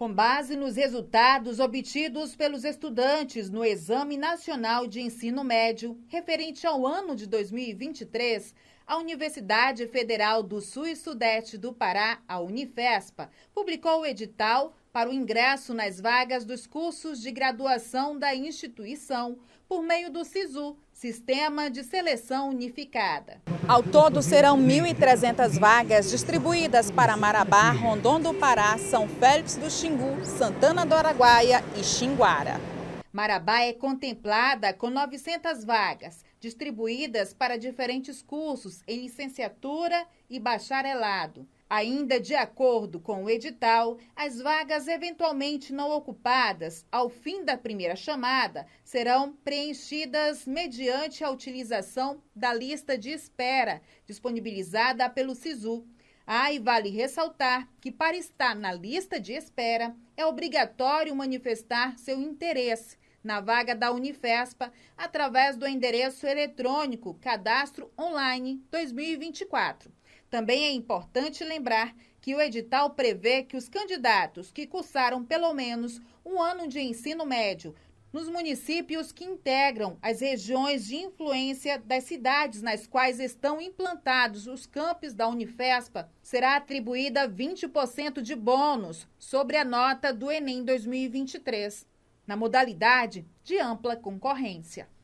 com base nos resultados obtidos pelos estudantes no Exame Nacional de Ensino Médio referente ao ano de 2023, a Universidade Federal do Sul e Sudeste do Pará, a Unifespa, publicou o edital para o ingresso nas vagas dos cursos de graduação da instituição por meio do SISU, Sistema de Seleção Unificada. Ao todo, serão 1.300 vagas distribuídas para Marabá, Rondon do Pará, São Félix do Xingu, Santana do Araguaia e Xinguara. Marabá é contemplada com 900 vagas, distribuídas para diferentes cursos em licenciatura e bacharelado. Ainda de acordo com o edital, as vagas eventualmente não ocupadas ao fim da primeira chamada serão preenchidas mediante a utilização da lista de espera disponibilizada pelo SISU. Ah, e vale ressaltar que para estar na lista de espera é obrigatório manifestar seu interesse na vaga da Unifespa através do endereço eletrônico cadastro online 2024 também é importante lembrar que o edital prevê que os candidatos que cursaram pelo menos um ano de ensino médio nos municípios que integram as regiões de influência das cidades nas quais estão implantados os campos da Unifespa, será atribuída 20% de bônus sobre a nota do Enem 2023, na modalidade de ampla concorrência.